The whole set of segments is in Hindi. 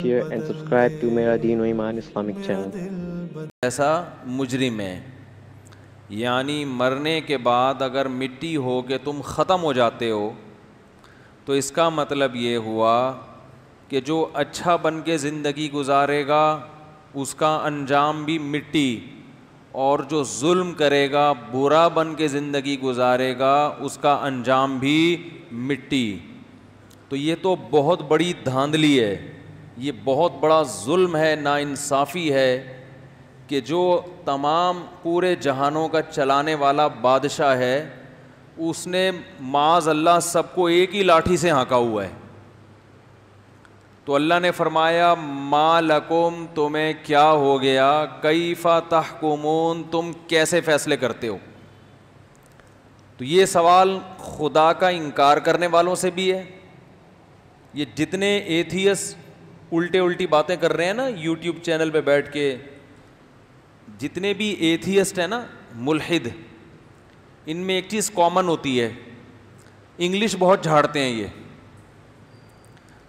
शेयर एंड सब्सक्राइब टू मेरा दीन ईमान इस्लामिक चैनल ऐसा मुजरिम है यानी मरने के बाद अगर मिट्टी हो के तुम ख़त्म हो जाते हो तो इसका मतलब ये हुआ कि जो अच्छा बन के ज़िंदगी गुजारेगा उसका अंजाम भी मिट्टी और जो जुल्म करेगा बुरा बन के ज़िंदगी गुजारेगा उसका अंजाम भी मिट्टी तो ये तो बहुत बड़ी धांधली है ये बहुत बड़ा जुल्म है नाानसाफ़ी है कि जो तमाम पूरे जहानों का चलाने वाला बादशाह है उसने माज अल्लाह सबको एक ही लाठी से हाँका हुआ है तो अल्लाह ने फरमाया माँ लकुम तुम्हें क्या हो गया कई फ़ातहकुमून तुम कैसे फ़ैसले करते हो तो ये सवाल खुदा का इनकार करने वालों से भी है ये जितने एथियस उल्टे उल्टी बातें कर रहे हैं ना यूट्यूब चैनल पे बैठ के जितने भी एथियस्ट हैं ना मुलहिद इनमें एक चीज़ कॉमन होती है इंग्लिश बहुत झाड़ते हैं ये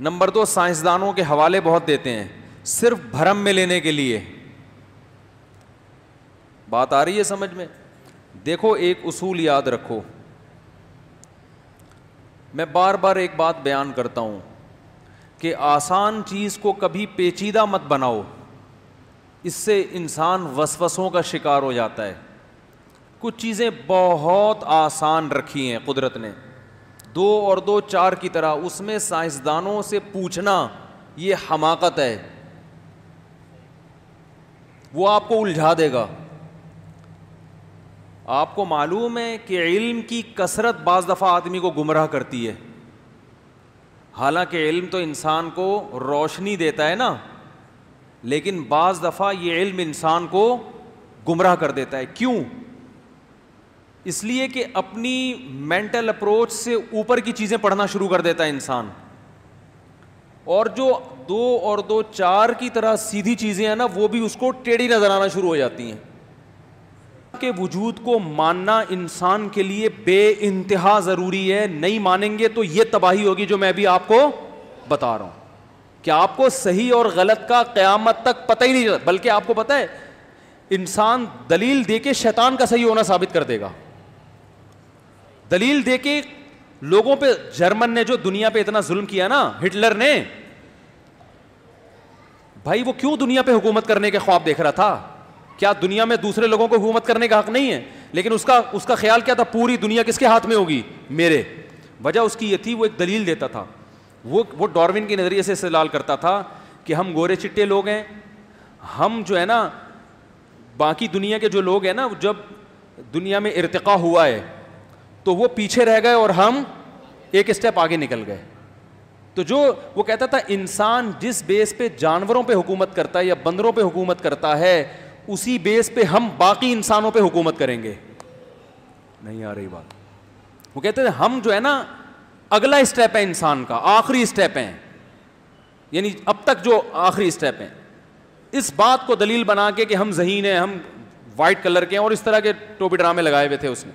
नंबर दो साइंसदानों के हवाले बहुत देते हैं सिर्फ भरम में लेने के लिए बात आ रही है समझ में देखो एक उसूल याद रखो मैं बार बार एक बात बयान करता हूँ कि आसान चीज़ को कभी पेचीदा मत बनाओ इससे इंसान वसवसों का शिकार हो जाता है कुछ चीज़ें बहुत आसान रखी हैं कुदरत ने दो और दो चार की तरह उसमें साइंसदानों से पूछना ये हमाकत है वो आपको उलझा देगा आपको मालूम है कि इल्म की कसरत बाज़ दफ़ा आदमी को गुमराह करती है हालांकि इल्म तो इंसान को रोशनी देता है ना लेकिन बाज़ दफ़ा ये इल्म इंसान को गुमराह कर देता है क्यों इसलिए कि अपनी मेंटल अप्रोच से ऊपर की चीज़ें पढ़ना शुरू कर देता है इंसान और जो दो और दो चार की तरह सीधी चीज़ें हैं ना वो भी उसको टेढ़ी नज़र आना शुरू हो जाती हैं के वजूद को मानना इंसान के लिए बे इंतहा ज़रूरी है नहीं मानेंगे तो यह तबाही होगी जो मैं अभी आपको बता रहा हूं कि आपको सही और गलत का क़यामत तक पता ही नहीं चलता बल्कि आपको पता है इंसान दलील दे के शैतान का सही होना साबित कर देगा दलील दे के लोगों पे जर्मन ने जो दुनिया पे इतना जुल्म किया ना हिटलर ने भाई वो क्यों दुनिया पे हुकूमत करने के ख्वाब देख रहा था क्या दुनिया में दूसरे लोगों को हुकूमत करने का हक नहीं है लेकिन उसका उसका ख्याल क्या था पूरी दुनिया किसके हाथ में होगी मेरे वजह उसकी ये थी वो एक दलील देता था वो वो डॉर्विन के नज़रिए से इस्तेलाल करता था कि हम गोरे चिट्टे लोग हैं हम जो है ना बाकी दुनिया के जो लोग हैं ना जब दुनिया में इरतका हुआ है तो वो पीछे रह गए और हम एक स्टेप आगे निकल गए तो जो वो कहता था इंसान जिस बेस पे जानवरों पे हुकूमत करता है या बंदरों पे हुकूमत करता है उसी बेस पे हम बाकी इंसानों पे हुकूमत करेंगे नहीं आ रही बात वो कहते थे हम जो है ना अगला स्टेप है इंसान का आखिरी स्टेप है यानी अब तक जो आखिरी स्टेप है इस बात को दलील बना के कि हम जहीन हैं हम वाइट कलर के हैं और इस तरह के टोपी ड्रामे लगाए हुए थे उसने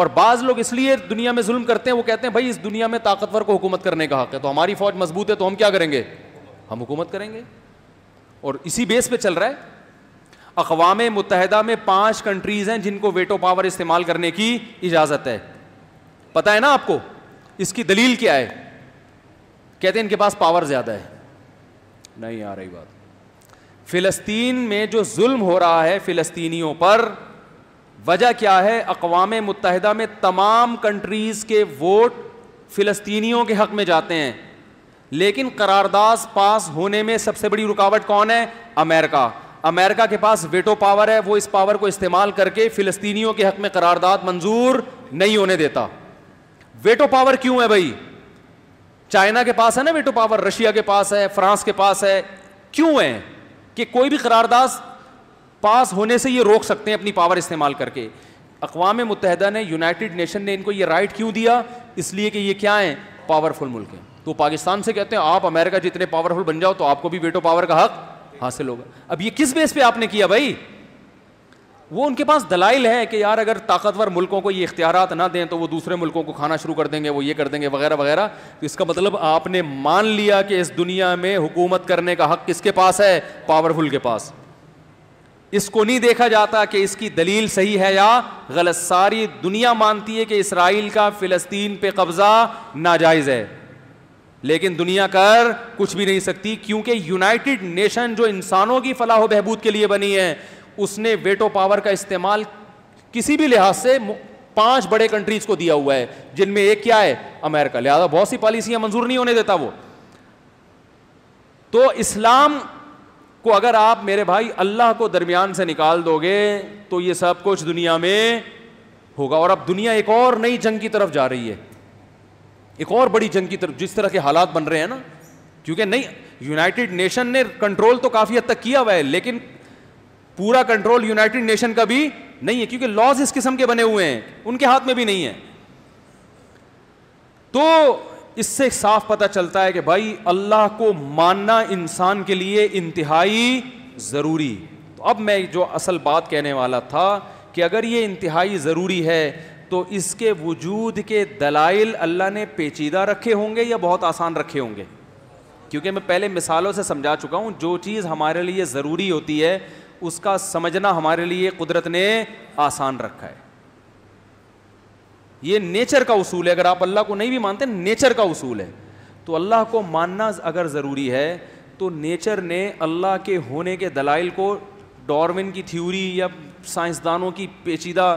और बाज़ लोग इसलिए दुनिया में जुल्म करते हैं वो कहते हैं भाई इस दुनिया में ताकतवर को हुकूमत करने का हक है तो हमारी फौज मजबूत है तो हम क्या करेंगे हम हुकूमत करेंगे और इसी बेस पे चल रहा है अकवाम मुतहदा में पांच कंट्रीज हैं जिनको वेटो पावर इस्तेमाल करने की इजाज़त है पता है ना आपको इसकी दलील क्या है कहते हैं इनके पास पावर ज़्यादा है नहीं आ रही बात फ़िलस्तीन में जो जुल्म हो रहा है फ़िलस्तीनियों पर वजह क्या है अकवाम मुतहदा में तमाम कंट्रीज़ के वोट फ़िलस्तीनियों के हक़ में जाते हैं लेकिन करारदाज पास होने में सबसे बड़ी रुकावट कौन है अमेरिका अमेरिका के पास वेटो पावर है वो इस पावर को इस्तेमाल करके फिलिस्तीनियों के हक में करारदाद मंजूर नहीं होने देता वेटो पावर क्यों है भाई चाइना के पास है ना वेटो पावर रशिया के पास है फ्रांस के पास है क्यों है कि कोई भी करारदाद पास होने से ये रोक सकते हैं अपनी पावर इस्तेमाल करके अकवा मुतहदा ने यूनाइटेड नेशन ने इनको ये राइट क्यों दिया इसलिए कि ये क्या है पावरफुल मुल्क है तो पाकिस्तान से कहते हैं आप अमेरिका जितने पावरफुल बन जाओ तो आपको भी वेटो पावर का हक हासिल होगा अब ये किस बेस पे आपने किया भाई वो उनके पास दलाइल है कि यार अगर ताकतवर मुल्कों को ये इख्तियार ना दें तो वो दूसरे मुल्कों को खाना शुरू कर देंगे वो ये कर देंगे वगैरह वगैरह तो इसका मतलब आपने मान लिया कि इस दुनिया में हुकूमत करने का हक किसके पास है पावरफुल के पास इसको नहीं देखा जाता कि इसकी दलील सही है या गलत सारी दुनिया मानती है कि इसराइल का फिलस्तीन पे कब्ज़ा नाजायज़ है लेकिन दुनिया कर कुछ भी नहीं सकती क्योंकि यूनाइटेड नेशन जो इंसानों की फलाह बहबूद के लिए बनी है उसने वेटो पावर का इस्तेमाल किसी भी लिहाज से पांच बड़े कंट्रीज को दिया हुआ है जिनमें एक क्या है अमेरिका लिहाजा बहुत सी पॉलिसियां मंजूर नहीं होने देता वो तो इस्लाम को अगर आप मेरे भाई अल्लाह को दरमियान से निकाल दोगे तो ये सब कुछ दुनिया में होगा और अब दुनिया एक और नई जंग की तरफ जा रही है एक और बड़ी जंग की तरफ जिस तरह के हालात बन रहे हैं ना क्योंकि नहीं यूनाइटेड नेशन ने कंट्रोल तो काफ़ी हद तक किया हुआ है लेकिन पूरा कंट्रोल यूनाइटेड नेशन का भी नहीं है क्योंकि लॉज इस किस्म के बने हुए हैं उनके हाथ में भी नहीं है तो इससे साफ पता चलता है कि भाई अल्लाह को मानना इंसान के लिए इंतहाई ज़रूरी तो अब मैं जो असल बात कहने वाला था कि अगर ये इंतहाई ज़रूरी है तो इसके वजूद के दलाइल अल्लाह ने पेचीदा रखे होंगे या बहुत आसान रखे होंगे क्योंकि मैं पहले मिसालों से समझा चुका हूँ जो चीज़ हमारे लिए ज़रूरी होती है उसका समझना हमारे लिए कुदरत ने आसान रखा है ये नेचर का उसूल है अगर आप अल्लाह को नहीं भी मानते नेचर का उसूल है तो अल्लाह को मानना अगर ज़रूरी है तो नेचर ने अल्लाह के होने के दलाइल को डॉर्विन की थ्योरी या साइंसदानों की पेचीदा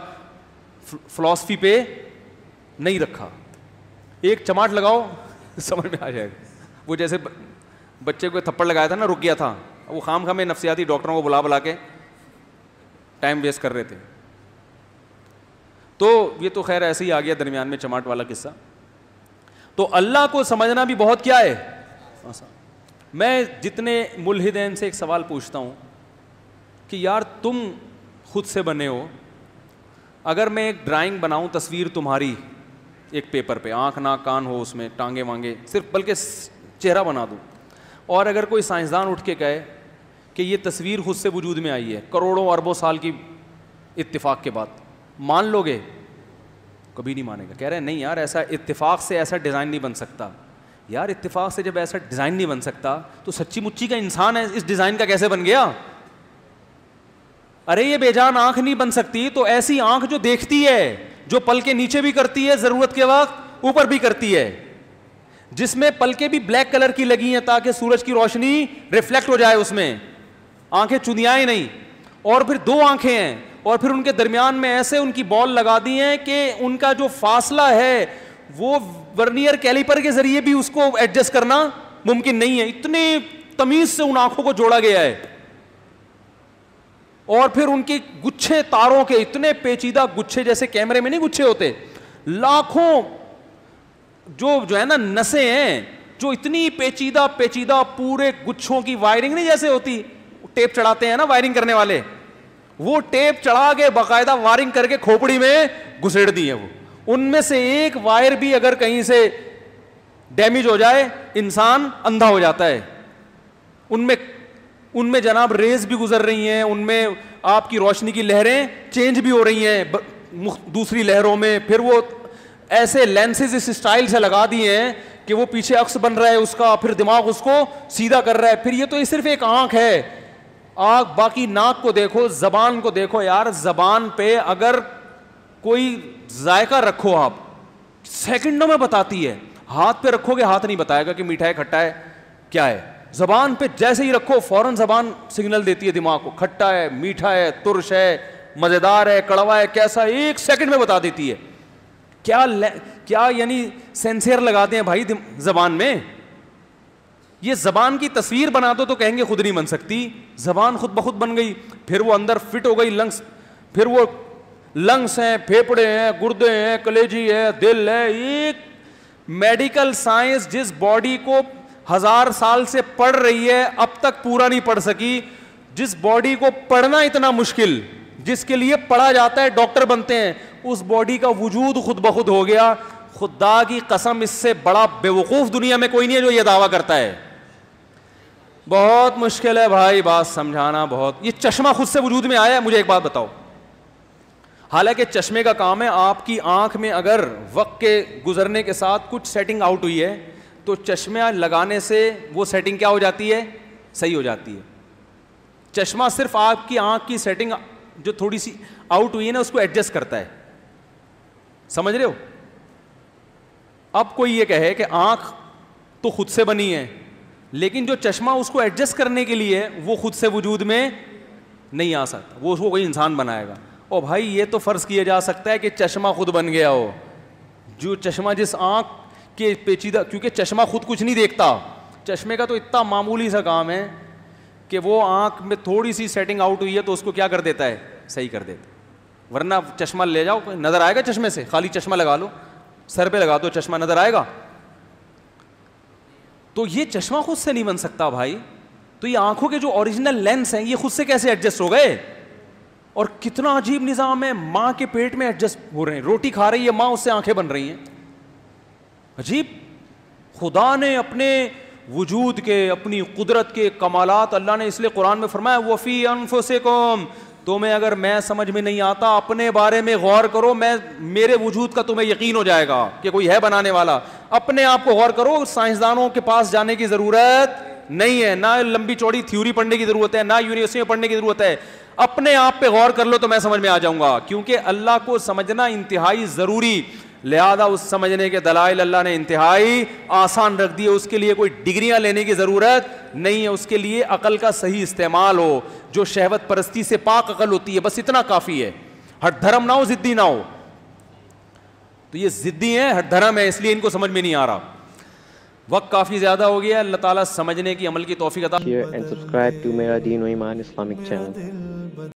फिलॉसफी पे नहीं रखा एक चमाट लगाओ समझ में आ जाएगा वो जैसे बच्चे को थप्पड़ लगाया था ना रुक गया था वो खाम खाम नफसियाती डॉक्टरों को बुला बुला के टाइम वेस्ट कर रहे थे तो ये तो खैर ऐसे ही आ गया दरमियान में चमाट वाला किस्सा तो अल्लाह को समझना भी बहुत क्या है मैं जितने मुलहिदैन से एक सवाल पूछता हूँ कि यार तुम खुद से बने हो अगर मैं एक ड्राइंग बनाऊं तस्वीर तुम्हारी एक पेपर पे आँख ना कान हो उसमें टांगे वांगे सिर्फ बल्कि चेहरा बना दूँ और अगर कोई साइंसदान उठ के कहे कि ये तस्वीर खुद से वजूद में आई है करोड़ों अरबों साल की इत्तेफाक के बाद मान लोगे कभी नहीं मानेगा कह रहे हैं नहीं यार ऐसा इत्तेफाक से ऐसा डिज़ाइन नहीं बन सकता यार इत्तेफाक से जब ऐसा डिज़ाइन नहीं बन सकता तो सच्ची मुच्ची का इंसान है इस डिज़ाइन का कैसे बन गया अरे ये बेजान आंख नहीं बन सकती तो ऐसी आंख जो देखती है जो पल के नीचे भी करती है जरूरत के वक्त ऊपर भी करती है जिसमें पलके भी ब्लैक कलर की लगी हैं ताकि सूरज की रोशनी रिफ्लेक्ट हो जाए उसमें आंखें चुनियाए नहीं और फिर दो आंखें हैं और फिर उनके दरमियान में ऐसे उनकी बॉल लगा दी हैं कि उनका जो फासला है वो वर्नियर कैलिपर के जरिए भी उसको एडजस्ट करना मुमकिन नहीं है इतने तमीज से उन आंखों को जोड़ा गया है और फिर उनके गुच्छे तारों के इतने पेचीदा गुच्छे जैसे कैमरे में नहीं गुच्छे होते लाखों जो जो है ना नसें हैं जो इतनी पेचीदा पेचीदा पूरे गुच्छों की वायरिंग नहीं जैसे होती टेप चढ़ाते हैं ना वायरिंग करने वाले वो टेप चढ़ा के बाकायदा वायरिंग करके खोपड़ी में घुसेड़ दी है वो उनमें से एक वायर भी अगर कहीं से डैमेज हो जाए इंसान अंधा हो जाता है उनमें उनमें जनाब रेज भी गुजर रही हैं उनमें आपकी रोशनी की लहरें चेंज भी हो रही हैं दूसरी लहरों में फिर वो ऐसे लेंसेज इस स्टाइल से लगा दिए हैं कि वो पीछे अक्स बन रहा है उसका फिर दिमाग उसको सीधा कर रहा है फिर ये तो सिर्फ एक आंख है आंख बाकी नाक को देखो जबान को देखो यार जबान पे अगर कोई जायका रखो आप सेकंडों में बताती है हाथ पे रखोगे हाथ नहीं बताएगा कि मीठा है खट्टा है क्या है जबान पे जैसे ही रखो फौरन जबान सिग्नल देती है दिमाग को खट्टा है मीठा है तुरश है मज़ेदार है कड़वा है कैसा एक सेकंड में बता देती है क्या क्या यानी सेंसेर लगाते हैं भाई जबान में ये जबान की तस्वीर बना दो तो कहेंगे खुद नहीं बन सकती जबान खुद बखुद बन गई फिर वो अंदर फिट हो गई लंग्स फिर वो लंग्स हैं फेफड़े हैं गुर्दे हैं कलेजी है दिल है एक मेडिकल साइंस जिस बॉडी को हजार साल से पढ़ रही है अब तक पूरा नहीं पढ़ सकी जिस बॉडी को पढ़ना इतना मुश्किल जिसके लिए पढ़ा जाता है डॉक्टर बनते हैं उस बॉडी का वजूद खुद ब खुद हो गया खुदा की कसम इससे बड़ा बेवकूफ़ दुनिया में कोई नहीं है जो ये दावा करता है बहुत मुश्किल है भाई बात समझाना बहुत ये चश्मा खुद से वजूद में आया है मुझे एक बात बताओ हालांकि चश्मे का काम है आपकी आंख में अगर वक्त के गुजरने के साथ कुछ सेटिंग आउट हुई है तो चश्मे लगाने से वो सेटिंग क्या हो जाती है सही हो जाती है चश्मा सिर्फ आपकी आँख की सेटिंग जो थोड़ी सी आउट हुई है ना उसको एडजस्ट करता है समझ रहे हो अब कोई ये कहे कि आँख तो खुद से बनी है लेकिन जो चश्मा उसको एडजस्ट करने के लिए वो खुद से वजूद में नहीं आ सकता वो उसको कोई इंसान बनाएगा और भाई ये तो फ़र्ज़ किया जा सकता है कि चश्मा खुद बन गया हो जो चश्मा जिस आँख कि पेचीदा क्योंकि चश्मा खुद कुछ नहीं देखता चश्मे का तो इतना मामूली सा काम है कि वो आंख में थोड़ी सी सेटिंग आउट हुई है तो उसको क्या कर देता है सही कर देता है वरना चश्मा ले जाओ नज़र आएगा चश्मे से खाली चश्मा लगा लो सर पे लगा दो चश्मा नज़र आएगा तो ये चश्मा खुद से नहीं बन सकता भाई तो ये आंखों के जो ओरिजिनल लेंस हैं ये खुद से कैसे एडजस्ट हो गए और कितना अजीब निज़ाम है माँ के पेट में एडजस्ट हो रहे हैं रोटी खा रही है माँ उससे आंखें बन रही हैं अजीब खुदा ने अपने वजूद के अपनी कुदरत के कमालत अल्लाह ने इसलिए कुरान में फरमाया वफ़ी से कौम तुम्हें तो अगर मैं समझ में नहीं आता अपने बारे में गौर करो मैं मेरे वजूद का तुम्हें यकीन हो जाएगा कि कोई है बनाने वाला अपने आप को गौर करो साइंसदानों के पास जाने की ज़रूरत नहीं है ना लंबी चौड़ी थ्यूरी पढ़ने की ज़रूरत है ना यूनिवर्सिटी में पढ़ने की ज़रूरत है अपने आप पे गौर कर लो तो मैं समझ में आ जाऊंगा क्योंकि अल्लाह को समझना इंतहाई ज़रूरी लिहाजा उस समझने के दलाइल अल्लाह ने इंतहाई आसान रख दिए उसके लिए कोई डिग्रियां लेने की ज़रूरत नहीं है उसके लिए अकल का सही इस्तेमाल हो जो शहवत परस्ती से पाक अकल होती है बस इतना काफ़ी है हर धर्म ना हो ज़िद्दी ना हो तो ये ज़िद्दी हैं हर धर्म है इसलिए इनको समझ में नहीं आ रहा वक्त काफ़ी ज़्यादा हो गया अल्लाह ताला समझने की अमल की तोफ़ी अता